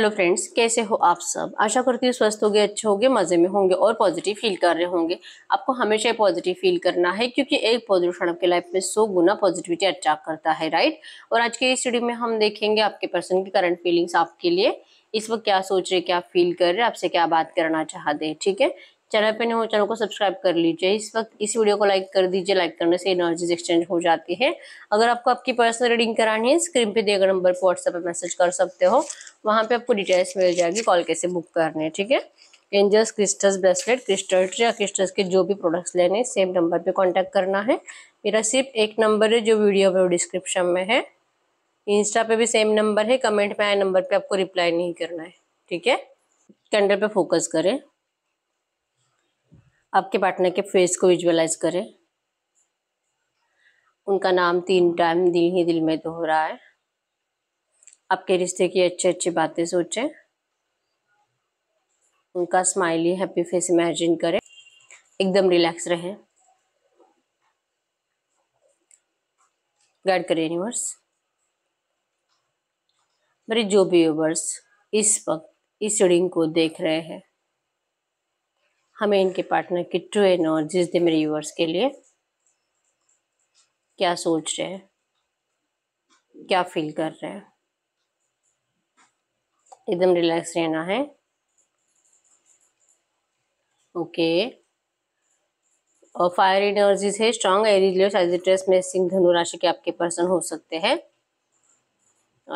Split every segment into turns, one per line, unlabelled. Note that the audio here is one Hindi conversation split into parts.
हेलो फ्रेंड्स कैसे हो आप सब आशा करती हूँ स्वस्थ होगे अच्छे होगे मज़े में होंगे और पॉजिटिव फील कर रहे होंगे आपको हमेशा पॉजिटिव फील करना है क्योंकि एक पॉजिटिव आपके लाइफ में सौ गुना पॉजिटिविटी अट्रैक्ट अच्छा करता है राइट और आज के इस वीडियो में हम देखेंगे आपके पर्सन की करंट फीलिंग्स आपके लिए इस वक्त क्या सोच रहे क्या फील कर रहे आपसे क्या बात करना चाहते हैं ठीक है चैनल पे नहीं हो चैनल को सब्सक्राइब कर लीजिए इस वक्त इस वीडियो को लाइक कर दीजिए लाइक करने से एनर्जीज एक्सचेंज हो जाती है अगर आपको आपकी पर्सनल रीडिंग करानी है स्क्रीन पे दिए गए नंबर पर व्हाट्सएप पर मैसेज कर सकते हो वहाँ पे आपको डिटेल्स मिल जाएगी कॉल कैसे बुक करने ठीक है एंजल्स क्रिस्टल्स ब्रेसलेट ट्री या क्रिस्टल्स के जो भी प्रोडक्ट्स लेने सेम नंबर पर कॉन्टैक्ट करना है मेरा सिर्फ एक नंबर है जो वीडियो में डिस्क्रिप्शन में है इंस्टा पे भी सेम नंबर है कमेंट में आए नंबर पर आपको रिप्लाई नहीं करना है ठीक है कैंडल पर फोकस करें आपके पार्टनर के फेस को विजुअलाइज करें उनका नाम तीन टाइम दिल ही दिल में है आपके रिश्ते की अच्छे अच्छे बातें सोचें उनका स्माइली हैप्पी फेस इमेजिन करें एकदम रिलैक्स रहें गाइड करें यूनिवर्स मेरे जो भी यूवर्स इस वक्त इस रिंग को देख रहे हैं हमें इनके पार्टनर की ट्रू एनर्जीज दे मेरे यूवर्स के लिए क्या सोच रहे हैं क्या फील कर रहे हैं एकदम रिलैक्स रहना है ओके और फायर एनर्जीज है स्ट्रॉन्ग एरिजियो साजिट्रस में सिंह धनुराशि के आपके पर्सन हो सकते हैं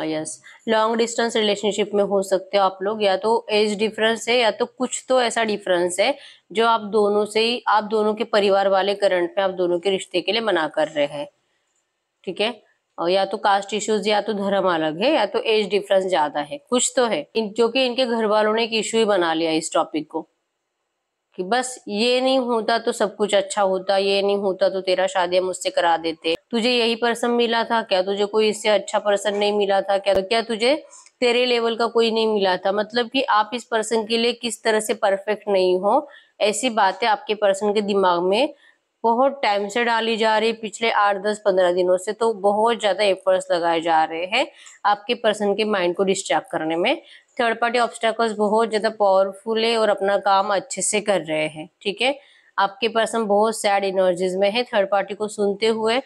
यस लॉन्ग डिस्टेंस रिलेशनशिप में हो सकते हो आप लोग या तो एज डिफरेंस है या तो कुछ तो ऐसा डिफरेंस है जो आप दोनों से ही आप दोनों के परिवार वाले करंट में आप दोनों के रिश्ते के लिए मना कर रहे हैं ठीक है और या तो कास्ट इश्यूज या तो धर्म अलग है या तो एज डिफरेंस ज्यादा है कुछ तो है जो कि इनके घर वालों ने एक इश्यू ही बना लिया इस टॉपिक को कि बस ये नहीं होता तो सब कुछ अच्छा होता ये नहीं होता तो तेरा शादी मुझसे करा देते तुझे यही पर्सन मिला था क्या तुझे कोई इससे अच्छा पर्सन नहीं मिला था क्या क्या तुझे तेरे लेवल का कोई नहीं मिला था मतलब कि आप इस पर्सन के लिए किस तरह से परफेक्ट नहीं हो ऐसी बातें आपके पर्सन के दिमाग में बहुत टाइम से डाली जा रही है पिछले आठ दस पंद्रह दिनों से तो बहुत ज़्यादा एफर्ट्स लगाए जा रहे हैं आपके पर्सन के माइंड को डिस्ट्रैक्ट करने में थर्ड पार्टी ऑब्स्टेकल्स बहुत ज़्यादा पावरफुल है और अपना काम अच्छे से कर रहे हैं ठीक है आपके पर्सन बहुत सैड इनर्जीज में है थर्ड पार्टी को सुनते हुए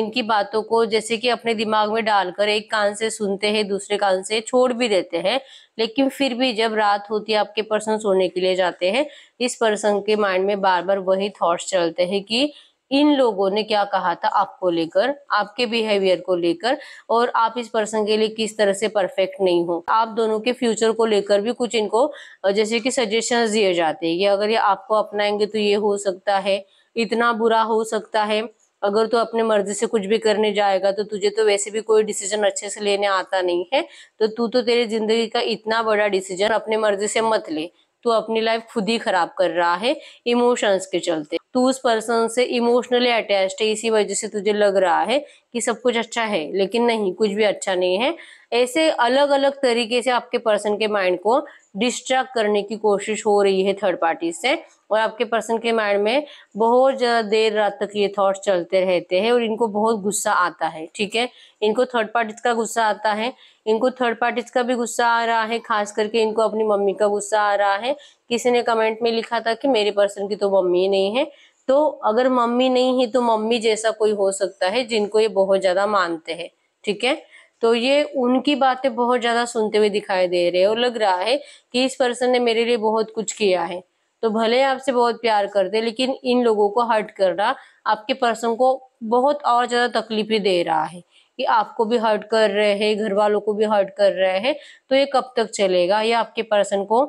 इनकी बातों को जैसे कि अपने दिमाग में डालकर एक कान से सुनते हैं दूसरे कान से छोड़ भी देते हैं लेकिन फिर भी जब रात होती है आपके पर्सन सोने के लिए जाते हैं इस पर्सन के माइंड में बार बार वही थॉट्स चलते हैं कि इन लोगों ने क्या कहा था आपको लेकर आपके बिहेवियर को लेकर और आप इस पर्सन के लिए किस तरह से परफेक्ट नहीं हो आप दोनों के फ्यूचर को लेकर भी कुछ इनको जैसे कि सजेशंस दिए जाते हैं कि अगर ये आपको अपनाएंगे तो ये हो सकता है इतना बुरा हो सकता है अगर तो अपने मर्जी से कुछ भी करने जाएगा तो तुझे तो वैसे भी कोई डिसीजन अच्छे से लेने आता नहीं है तो तू तो तेरी जिंदगी का इतना बड़ा डिसीजन अपने मर्जी से मत ले तू अपनी लाइफ खुद ही खराब कर रहा है इमोशंस के चलते तू उस पर्सन से इमोशनली अटैच है इसी वजह से तुझे लग रहा है कि सब कुछ अच्छा है लेकिन नहीं कुछ भी अच्छा नहीं है ऐसे अलग अलग तरीके से आपके पर्सन के माइंड को डिस्ट्रैक्ट करने की कोशिश हो रही है थर्ड पार्टी से और आपके पर्सन के माइंड में बहुत ज्यादा देर रात तक ये थॉट्स चलते रहते हैं और इनको बहुत गुस्सा आता है ठीक है इनको थर्ड पार्टीज का गुस्सा आता है इनको थर्ड पार्टीज का भी गुस्सा आ रहा है खास करके इनको अपनी मम्मी का गुस्सा आ रहा है किसी ने कमेंट में लिखा था कि मेरे पर्सन की तो मम्मी नहीं है तो अगर मम्मी नहीं है तो मम्मी जैसा कोई हो सकता है जिनको ये बहुत ज्यादा मानते हैं ठीक है तो ये उनकी बातें बहुत ज्यादा सुनते हुए दिखाई दे रहे हैं और लग रहा है कि इस पर्सन ने मेरे लिए बहुत कुछ किया है तो भले आपसे बहुत प्यार करते लेकिन इन लोगों को हर्ट करना आपके पर्सन को बहुत और ज़्यादा तकलीफें दे रहा है कि आपको भी हर्ट कर रहे हैं घर वालों को भी हर्ट कर रहे हैं तो ये कब तक चलेगा ये आपके पर्सन को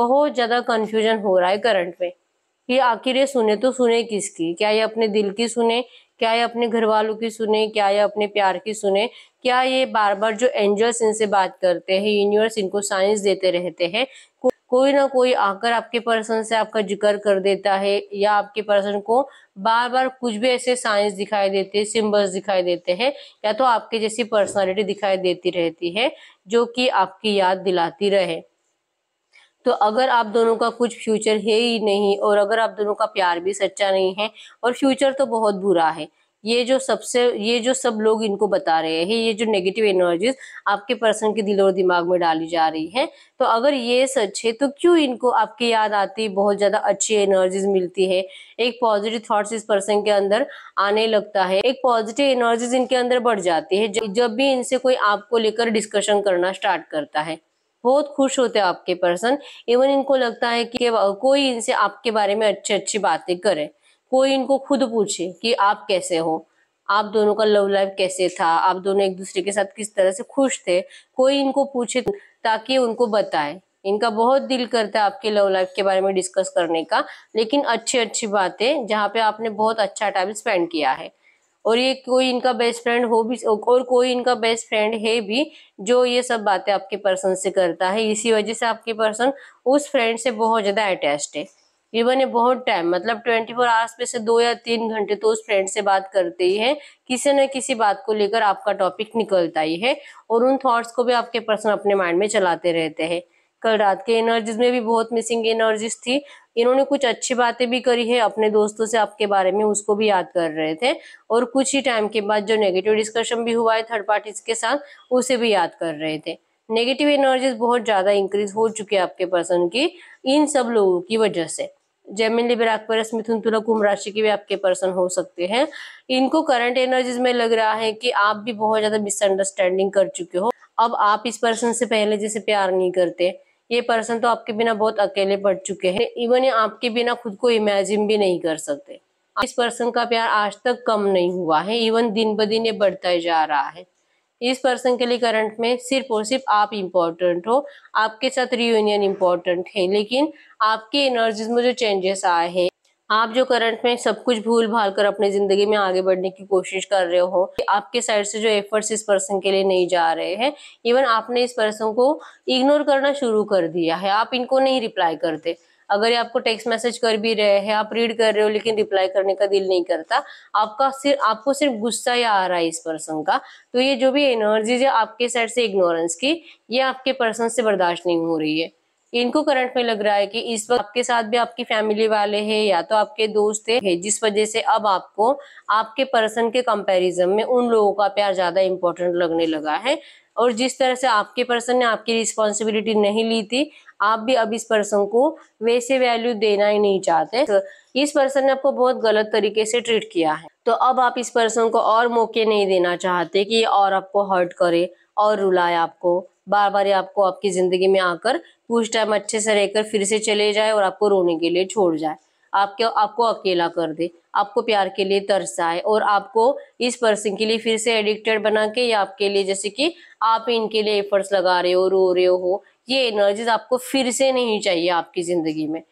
बहुत ज़्यादा कंफ्यूजन हो रहा है करंट में कि आखिर ये सुने तो सुने किसकी क्या ये अपने दिल की सुने क्या ये अपने घर वालों की सुने क्या ये अपने प्यार की सुने क्या ये बार बार जो एंजल्स इनसे बात करते हैं यूनिवर्स इनको साइंस देते रहते हैं कोई ना कोई आकर आपके पर्सन से आपका जिक्र कर देता है या आपके पर्सन को बार बार कुछ भी ऐसे साइंस दिखाई देते हैं सिम्बल्स दिखाई देते हैं या तो आपके जैसी पर्सनालिटी दिखाई देती रहती है जो कि आपकी याद दिलाती रहे तो अगर आप दोनों का कुछ फ्यूचर है ही नहीं और अगर आप दोनों का प्यार भी सच्चा नहीं है और फ्यूचर तो बहुत बुरा है ये जो सबसे ये जो सब लोग इनको बता रहे हैं ये जो नेगेटिव एनर्जीज आपके पर्सन के दिल और दिमाग में डाली जा रही है तो अगर ये सच है तो क्यों इनको आपकी याद आती बहुत ज़्यादा अच्छी एनर्जीज मिलती है एक पॉजिटिव थॉट्स इस पर्सन के अंदर आने लगता है एक पॉजिटिव एनर्जीज इनके अंदर बढ़ जाती है जब भी इनसे कोई आपको लेकर डिस्कशन करना स्टार्ट करता है बहुत खुश होते हैं आपके पर्सन इवन इनको लगता है कि कोई इनसे आपके बारे में अच्छी अच्छी बातें करे कोई इनको खुद पूछे कि आप कैसे हो आप दोनों का लव लाइफ कैसे था आप दोनों एक दूसरे के साथ किस तरह से खुश थे कोई इनको पूछे ताकि उनको बताए इनका बहुत दिल करता है आपके लव लाइफ के बारे में डिस्कस करने का लेकिन अच्छी अच्छी बातें जहाँ पे आपने बहुत अच्छा टाइम स्पेंड किया है और ये कोई इनका बेस्ट फ्रेंड हो भी और कोई इनका बेस्ट फ्रेंड है भी जो ये सब बातें आपके पर्सन से करता है इसी वजह से आपके पर्सन उस फ्रेंड से बहुत ज़्यादा अटैच है इवन ये बहुत टाइम मतलब ट्वेंटी फोर आवर्स में से दो या तीन घंटे तो उस फ्रेंड से बात करते ही है किसी न किसी बात को लेकर आपका टॉपिक निकलता ही है और उन थॉट्स को भी आपके पर्सन अपने माइंड में चलाते रहते हैं कल रात के एनर्जीज में भी बहुत मिसिंग एनर्जीज थी इन्होंने कुछ अच्छी बातें भी करी है अपने दोस्तों से आपके बारे में उसको भी याद कर रहे थे और कुछ ही टाइम के बाद जो नेगेटिव डिस्कशन भी हुआ है थर्ड पार्टीज के साथ उसे भी याद कर रहे थे नेगेटिव एनर्जीज बहुत ज़्यादा इंक्रीज हो चुकी है आपके पर्सन की इन सब लोगों की वजह से जेमिन लिबर एक्वेरियस मिथुन तुला कुंभ राशि के भी आपके पर्सन हो सकते हैं इनको करंट एनर्जीज में लग रहा है कि आप भी बहुत ज्यादा मिसअंडरस्टैंडिंग कर चुके हो अब आप इस पर्सन से पहले जैसे प्यार नहीं करते ये पर्सन तो आपके बिना बहुत अकेले पड़ चुके हैं इवन ये आपके बिना खुद को इमेजिन भी नहीं कर सकते इस पर्सन का प्यार आज तक कम नहीं हुआ है इवन दिन ब दिन ये बढ़ता ही जा रहा है इस पर्सन के लिए करंट में सिर्फ और सिर्फ आप इम्पोर्टेंट हो आपके साथ रियूनियन इम्पोर्टेंट है लेकिन आपकी एनर्जीज में जो चेंजेस आए हैं आप जो करंट में सब कुछ भूल भाल कर अपने जिंदगी में आगे बढ़ने की कोशिश कर रहे हो आपके साइड से जो एफर्ट्स इस पर्सन के लिए नहीं जा रहे हैं इवन आपने इस पर्सन को इग्नोर करना शुरू कर दिया है आप इनको नहीं रिप्लाई करते अगर ये आपको टेक्स्ट मैसेज कर भी रहे हैं आप रीड कर रहे हो लेकिन रिप्लाई करने का दिल नहीं करता आपका सिर्फ आपको सिर्फ गुस्सा ही आ रहा है इस पर्सन का तो ये जो भी एनर्जीज है आपके साइड से इग्नोरेंस की ये आपके पर्सन से बर्दाश्त नहीं हो रही है इनको करंट में लग रहा है कि इस वक्त आपके साथ भी आपकी फैमिली वाले हैं या तो आपके दोस्त हैं जिस वजह से अब आपको आपके पर्सन के कंपैरिजन में उन लोगों का प्यार ज़्यादा इम्पोर्टेंट लगने लगा है और जिस तरह से आपके पर्सन ने आपकी रिस्पॉन्सिबिलिटी नहीं ली थी आप भी अब इस पर्सन को वैसे वैल्यू देना ही नहीं चाहते तो इस पर्सन ने आपको बहुत गलत तरीके से ट्रीट किया है तो अब आप इस पर्सन को और मौके नहीं देना चाहते कि ये और आपको हर्ट करे और रुलाए आपको बार बार ये आपको आपकी ज़िंदगी में आकर कुछ टाइम अच्छे से रहकर फिर से चले जाए और आपको रोने के लिए छोड़ जाए आपके आपको अकेला कर दे आपको प्यार के लिए तरसाए और आपको इस पर्सन के लिए फिर से एडिक्टेड बना के या आपके लिए जैसे कि आप इनके लिए एफर्ट्स लगा रहे हो रो रहे हो ये एनर्जीज आपको फिर से नहीं चाहिए आपकी ज़िंदगी में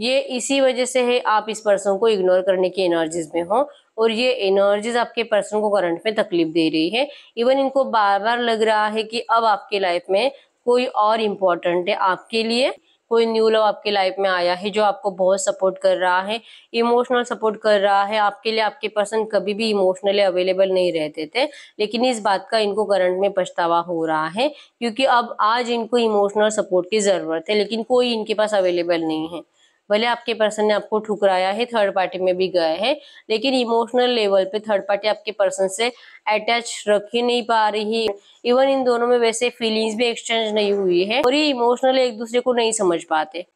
ये इसी वजह से है आप इस पर्सन को इग्नोर करने की एनर्जीज में हो और ये एनर्जीज आपके पर्सन को करंट में तकलीफ दे रही है इवन इनको बार बार लग रहा है कि अब आपके लाइफ में कोई और इम्पोर्टेंट है आपके लिए कोई न्यू लव आपके लाइफ में आया है जो आपको बहुत सपोर्ट कर रहा है इमोशनल सपोर्ट कर रहा है आपके लिए आपके पर्सन कभी भी इमोशनली अवेलेबल नहीं रहते थे लेकिन इस बात का इनको करंट में पछतावा हो रहा है क्योंकि अब आज इनको इमोशनल सपोर्ट की ज़रूरत है लेकिन कोई इनके पास अवेलेबल नहीं है भले आपके पर्सन ने आपको ठुकराया है थर्ड पार्टी में भी गया है लेकिन इमोशनल लेवल पे थर्ड पार्टी आपके पर्सन से अटैच रख ही नहीं पा रही है इवन इन दोनों में वैसे फीलिंग्स भी एक्सचेंज नहीं हुई है और ये इमोशनल एक दूसरे को नहीं समझ पाते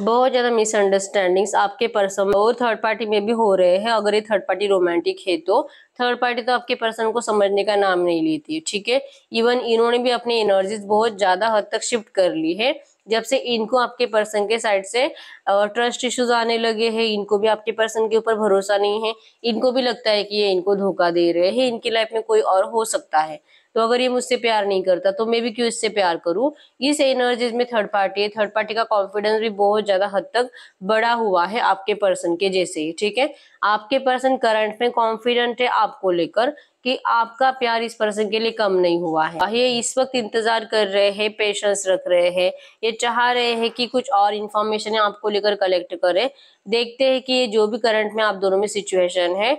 बहुत ज़्यादा मिसअंडरस्टैंडिंग्स आपके पर्सन और थर्ड पार्टी में भी हो रहे हैं अगर ये थर्ड पार्टी रोमांटिक है तो थर्ड पार्टी तो आपके पर्सन को समझने का नाम नहीं लेती है ठीक है इवन इन्होंने भी अपनी एनर्जीज बहुत ज़्यादा हद तक शिफ्ट कर ली है जब से इनको आपके पर्सन के साइड से ट्रस्ट इश्यूज आने लगे हैं इनको भी आपके पर्सन के ऊपर भरोसा नहीं है इनको भी लगता है कि ये इनको धोखा दे रहे हैं इनकी लाइफ में कोई और हो सकता है तो अगर ये मुझसे प्यार नहीं करता तो मैं भी क्यों इससे प्यार करूं इस एनर्जीज में थर्ड पार्टी है थर्ड पार्टी का कॉन्फिडेंस भी बहुत ज्यादा हद तक बड़ा हुआ है आपके पर्सन के जैसे ही ठीक है आपके पर्सन करंट में कॉन्फिडेंट है आपको लेकर कि आपका प्यार इस पर्सन के लिए कम नहीं हुआ है ये इस वक्त इंतजार कर रहे हैं पेशेंस रख रहे हैं ये चाह रहे हैं कि कुछ और इन्फॉर्मेशन आपको लेकर कलेक्ट करें देखते हैं कि ये जो भी करंट में आप दोनों में सिचुएशन है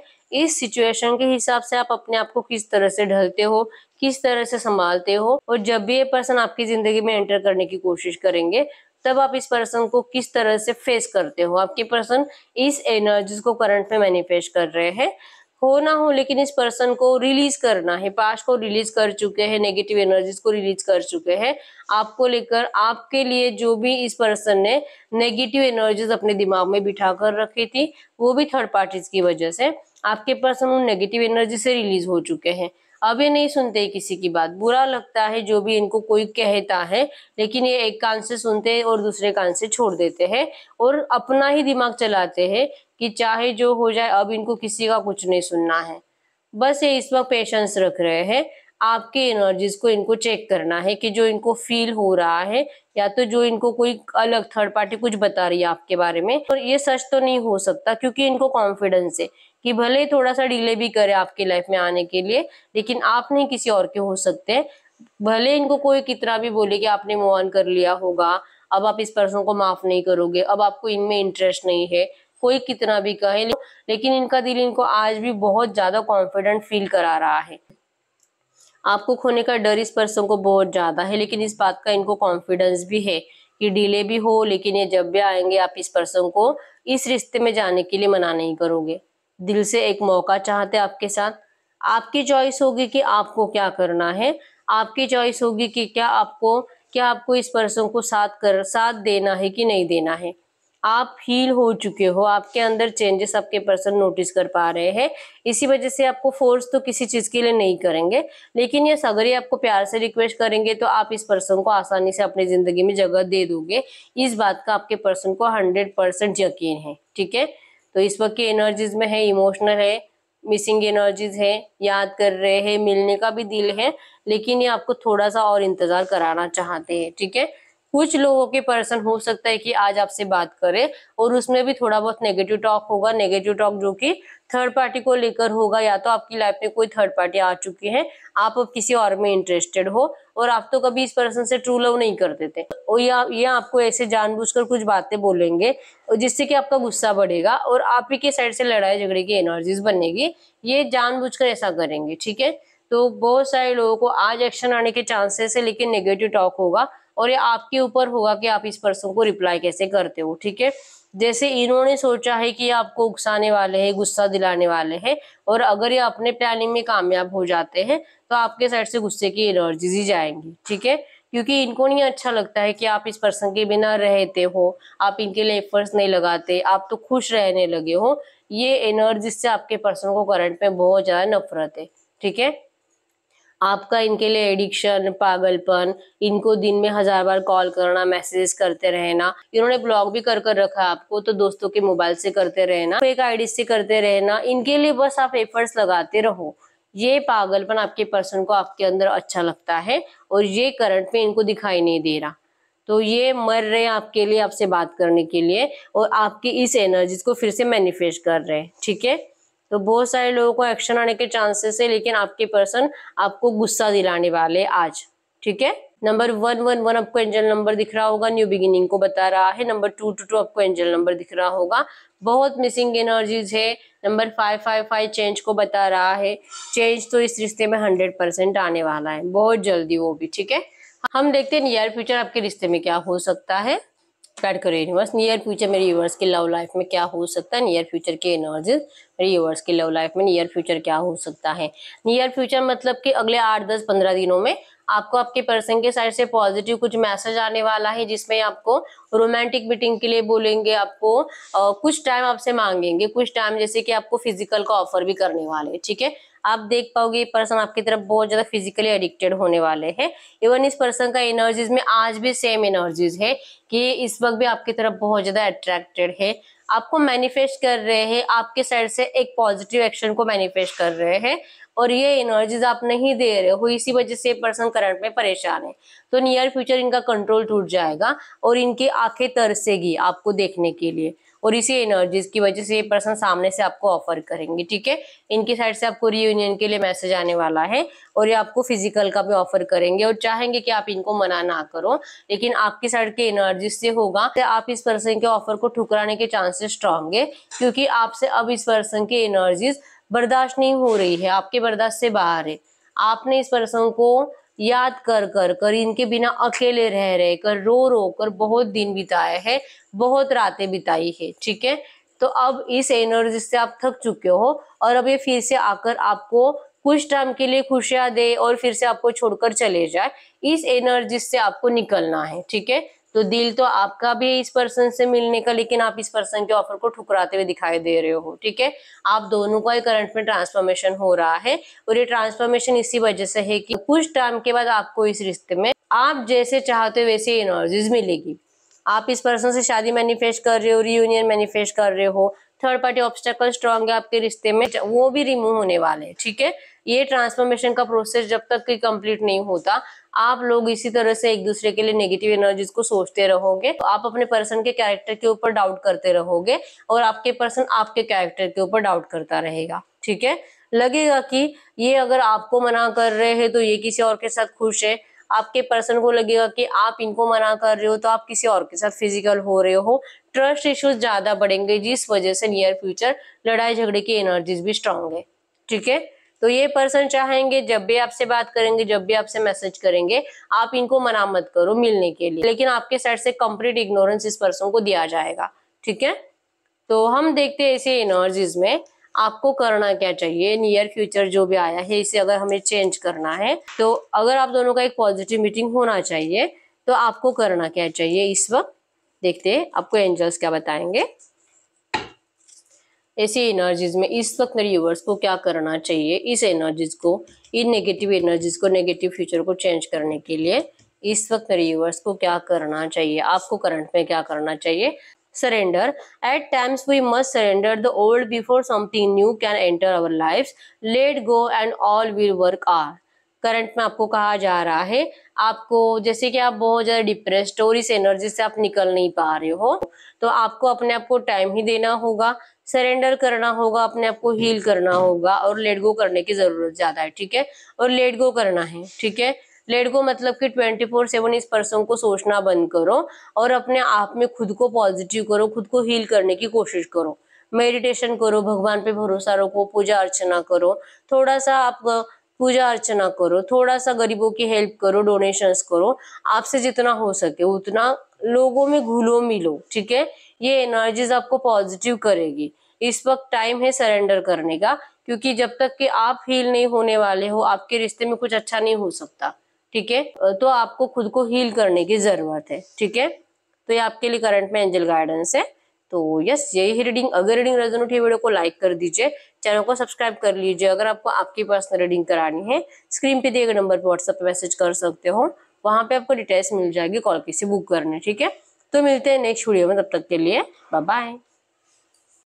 इस सिचुएशन के हिसाब से आप अपने आप को किस तरह से ढलते हो किस तरह से संभालते हो और जब भी ये पर्सन आपकी जिंदगी में एंटर करने की कोशिश करेंगे तब आप इस पर्सन को किस तरह से फेस करते हो आपके पर्सन इस एनर्जीज को करंट में मैनिफेस्ट कर रहे हैं हो ना हो लेकिन इस पर्सन को रिलीज करना है पास्ट को रिलीज कर चुके हैं नेगेटिव एनर्जीज को रिलीज कर चुके हैं आपको लेकर आपके लिए जो भी इस पर्सन ने नेगेटिव एनर्जीज अपने दिमाग में बिठा कर रखी थी वो भी थर्ड पार्टीज की वजह से आपके पर्सन उन नेगेटिव एनर्जी से रिलीज हो चुके हैं अब ये नहीं सुनते किसी की बात बुरा लगता है जो भी इनको कोई कहता है लेकिन ये एक कान से सुनते और दूसरे कान से छोड़ देते हैं और अपना ही दिमाग चलाते हैं कि चाहे जो हो जाए अब इनको किसी का कुछ नहीं सुनना है बस ये इस वक्त पेशेंस रख रहे हैं आपके एनर्जीज को इनको चेक करना है कि जो इनको फील हो रहा है या तो जो इनको कोई अलग थर्ड पार्टी कुछ बता रही है आपके बारे में और ये सच तो नहीं हो सकता क्योंकि इनको कॉन्फिडेंस है कि भले थोड़ा सा डिले भी करे आपके लाइफ में आने के लिए लेकिन आप नहीं किसी और के हो सकते भले इनको कोई कितना भी बोले कि आपने मोहन कर लिया होगा अब आप इस पर्सन को माफ नहीं करोगे अब आपको इनमें इंटरेस्ट नहीं है कोई कितना भी कहे लेकिन इनका दिल इनको आज भी बहुत ज्यादा कॉन्फिडेंट फील करा रहा है आपको खोने का डर इस पर्सन को बहुत ज्यादा है लेकिन इस बात का इनको कॉन्फिडेंस भी है कि डिले भी हो लेकिन ये जब भी आएंगे आप इस पर्सन को इस रिश्ते में जाने के लिए मना नहीं करोगे दिल से एक मौका चाहते आपके साथ आपकी चॉइस होगी कि आपको क्या करना है आपकी चॉइस होगी कि क्या आपको क्या आपको इस पर्सन को साथ कर साथ देना है कि नहीं देना है आप हील हो चुके हो आपके अंदर चेंजेस आपके पर्सन नोटिस कर पा रहे हैं इसी वजह से आपको फोर्स तो किसी चीज़ के लिए नहीं करेंगे लेकिन ये अगर ये आपको प्यार से रिक्वेस्ट करेंगे तो आप इस पर्सन को आसानी से अपनी ज़िंदगी में जगह दे दोगे इस बात का आपके पर्सन को हंड्रेड परसेंट यकीन है ठीक है तो इस वक्त की एनर्जीज में है इमोशनल है मिसिंग एनर्जीज है याद कर रहे हैं मिलने का भी दिल है लेकिन ये आपको थोड़ा सा और इंतज़ार कराना चाहते हैं ठीक है थीके? कुछ लोगों के पर्सन हो सकता है कि आज आपसे बात करे और उसमें भी थोड़ा बहुत नेगेटिव टॉक होगा नेगेटिव टॉक जो कि थर्ड पार्टी को लेकर होगा या तो आपकी लाइफ में कोई थर्ड पार्टी आ चुकी है आप अब किसी और में इंटरेस्टेड हो और आप तो कभी इस पर्सन से ट्रू लव नहीं करते थे और या ये आपको ऐसे जानबूझकर कुछ बातें बोलेंगे जिससे कि आपका गुस्सा बढ़ेगा और आप ही के साइड से लड़ाई झगड़े की एनर्जीज बनेगी ये जानबूझकर ऐसा करेंगे ठीक है तो बहुत सारे लोगों को आज एक्शन आने के चांसेस है लेकिन नेगेटिव टॉक होगा और ये आपके ऊपर होगा कि आप इस पर्सन को रिप्लाई कैसे करते हो ठीक है जैसे इन्होंने सोचा है कि आपको उकसाने वाले हैं गुस्सा दिलाने वाले हैं और अगर ये अपने प्लानिंग में कामयाब हो जाते हैं तो आपके साइड से गुस्से की एनर्जीज ही जाएंगी ठीक है क्योंकि इनको नहीं अच्छा लगता है कि आप इस पर्सन के बिना रहते हो आप इनके लिए एफर्ट्स नहीं लगाते आप तो खुश रहने लगे हो ये एनर्जी से आपके पर्सन को करंट में बहुत ज़्यादा नफरत है ठीक है आपका इनके लिए एडिक्शन पागलपन इनको दिन में हजार बार कॉल करना मैसेजेस करते रहना इन्होंने ब्लॉग भी कर कर रखा आपको तो दोस्तों के मोबाइल से करते रहना फेक आईडी से करते रहना इनके लिए बस आप एफर्ट्स लगाते रहो ये पागलपन आपके पर्सन को आपके अंदर अच्छा लगता है और ये करंट में इनको दिखाई नहीं दे रहा तो ये मर रहे हैं आपके लिए आपसे बात करने के लिए और आपकी इस एनर्जी को फिर से मैनिफेस्ट कर रहे हैं ठीक है तो बहुत सारे लोगों को एक्शन आने के चांसेस है लेकिन आपके पर्सन आपको गुस्सा दिलाने वाले आज ठीक है नंबर वन वन वन आपको एंजल नंबर दिख रहा होगा न्यू बिगिनिंग को बता रहा है नंबर टू टू टू आपको एंजल नंबर दिख रहा होगा बहुत मिसिंग एनर्जीज है number five five five change को बता रहा है चेंज तो इस रिश्ते में हंड्रेड परसेंट आने वाला है बहुत जल्दी वो भी ठीक है हम देखते हैं नियर फ्यूचर आपके रिश्ते में क्या हो सकता है गाइड करो यूनिवर्स नियर फ्यूचर मेरे यूनिवर्स की लव लाइफ में क्या हो सकता है नियर फ्यूचर के एनर्जीज मेरे यूनिवर्स की लव लाइफ में नियर फ्यूचर क्या हो सकता है नियर फ्यूचर मतलब कि अगले आठ दस पंद्रह दिनों में आपको आपके पर्सन के साइड से पॉजिटिव कुछ मैसेज आने वाला है जिसमें आपको रोमांटिक मीटिंग के लिए बोलेंगे आपको आ, कुछ टाइम आपसे मांगेंगे कुछ टाइम जैसे कि आपको फिजिकल का ऑफर भी करने वाले ठीक है आप देख पाओगे ये पर्सन आपकी तरफ बहुत ज्यादा फिजिकली एडिक्टेड होने वाले हैं इवन इस पर्सन का एनर्जीज में आज भी सेम एनर्जीज है कि इस वक्त भी आपकी तरफ बहुत ज्यादा अट्रैक्टेड है आपको मैनिफेस्ट कर रहे हैं आपके साइड से एक पॉजिटिव एक्शन को मैनिफेस्ट कर रहे हैं और ये एनर्जीज आप नहीं दे रहे हो इसी वजह से पर्सन करंट में परेशान है तो नियर फ्यूचर इनका कंट्रोल टूट जाएगा और इनकी आंखें तरसेगी आपको देखने के लिए और इसी एनर्जीज की वजह से ये पर्सन सामने से आपको ऑफर करेंगे ठीक है इनकी साइड से आपको रीयूनियन के लिए मैसेज आने वाला है और ये आपको फिजिकल का भी ऑफर करेंगे और चाहेंगे कि आप इनको मना ना करो लेकिन आपकी साइड के एनर्जी से होगा तो आप इस पर्सन के ऑफर को ठुकराने के चांसेस स्ट्रांग है क्योंकि आपसे अब इस पर्सन की एनर्जीज बर्दाश्त नहीं हो रही है आपके बर्दाश्त से बाहर है आपने इस पर्सन को याद कर कर कर इनके बिना अकेले रह रहे कर रो रो कर बहुत दिन बिताए हैं बहुत रातें बिताई है ठीक है तो अब इस एनर्जी से आप थक चुके हो और अब ये फिर से आकर आपको कुछ टाइम के लिए खुशियां दे और फिर से आपको छोड़कर चले जाए इस एनर्जी से आपको निकलना है ठीक है तो दिल तो आपका भी है इस पर्सन से मिलने का लेकिन आप इस पर्सन के ऑफर को ठुकराते हुए दिखाई दे रहे हो ठीक है आप दोनों का करंट में ट्रांसफॉर्मेशन हो रहा है और ये ट्रांसफॉर्मेशन इसी वजह से है कि कुछ टाइम के बाद आपको इस रिश्ते में आप जैसे चाहते हो वैसे एनर्जीज मिलेगी आप इस पर्सन से शादी मैनिफेस्ट कर रहे हो रियूनियन मैनिफेस्ट कर रहे हो थर्ड पार्टी ऑब्स्टेकल स्ट्रॉन्ग है आपके रिश्ते में वो भी रिमूव होने वाले हैं ठीक है ये ट्रांसफॉर्मेशन का प्रोसेस जब तक कि कंप्लीट नहीं होता आप लोग इसी तरह से एक दूसरे के लिए नेगेटिव एनर्जीज को सोचते रहोगे तो आप अपने पर्सन के कैरेक्टर के ऊपर डाउट करते रहोगे और आपके पर्सन आपके कैरेक्टर के ऊपर डाउट करता रहेगा ठीक है लगेगा कि ये अगर आपको मना कर रहे हैं तो ये किसी और के साथ खुश है आपके पर्सन को लगेगा कि आप इनको मना कर रहे हो तो आप किसी और के साथ फिजिकल हो रहे हो ट्रस्ट इश्यूज ज्यादा बढ़ेंगे जिस वजह से नियर फ्यूचर लड़ाई झगड़े की एनर्जीज भी स्ट्रांग है ठीक है तो ये पर्सन चाहेंगे जब भी आपसे बात करेंगे जब भी आपसे मैसेज करेंगे आप इनको मना मत करो मिलने के लिए लेकिन आपके साइड से कंप्लीट इग्नोरेंस इस पर्सन को दिया जाएगा ठीक है तो हम देखते हैं इसी एनर्जीज में आपको करना क्या चाहिए नियर फ्यूचर जो भी आया है इसे अगर हमें चेंज करना है तो अगर आप दोनों का एक पॉजिटिव मीटिंग होना चाहिए तो आपको करना क्या चाहिए इस वक्त देखते हैं आपको एंजल्स क्या बताएंगे ऐसी एनर्जीज में इस वक्त मेरे यूवर्स को क्या करना चाहिए इस एनर्जीज को इन नेगेटिव एनर्जीज को नेगेटिव फ्यूचर को चेंज करने के लिए इस वक्त मेरे यूवर्स को क्या करना चाहिए आपको करंट में क्या करना चाहिए surrender at times we must surrender the old before something new can enter our lives let go and all will work out current में आपको कहा जा रहा है आपको जैसे कि आप बहुत ज़्यादा डिप्रेस हो और इस एनर्जी से आप निकल नहीं पा रहे हो तो आपको अपने आप को टाइम ही देना होगा सरेंडर करना होगा अपने आप को हील करना होगा और लेट गो करने की ज़रूरत ज़्यादा है ठीक है और लेट गो करना है ठीक है लेट गो मतलब कि ट्वेंटी फोर सेवन इस पर्सन को सोचना बंद करो और अपने आप में खुद को पॉजिटिव करो खुद को हील करने की कोशिश करो मेडिटेशन करो भगवान पे भरोसा रखो पूजा अर्चना करो थोड़ा सा आप पूजा अर्चना करो थोड़ा सा गरीबों की हेल्प करो डोनेशंस करो आपसे जितना हो सके उतना लोगों में घुलो मिलो ठीक है ये एनर्जीज आपको पॉजिटिव करेगी इस वक्त टाइम है सरेंडर करने का क्योंकि जब तक कि आप हील नहीं होने वाले हो आपके रिश्ते में कुछ अच्छा नहीं हो सकता ठीक है तो आपको खुद को हील करने की जरूरत है ठीक है तो ये आपके लिए करंट में एंजल गाइडेंस है तो यस यही रीडिंग अगर रीडिंग रेजन उठी वीडियो को लाइक कर दीजिए चैनल को सब्सक्राइब कर लीजिए अगर आपको आपकी पर्सनल रीडिंग करानी है स्क्रीन पे दिए गए नंबर पर व्हाट्सएप पे मैसेज कर सकते हो वहां पे आपको डिटेल्स मिल जाएगी कॉल किसी बुक करने ठीक है तो मिलते हैं नेक्स्ट वीडियो में तब तक के लिए बाय बाय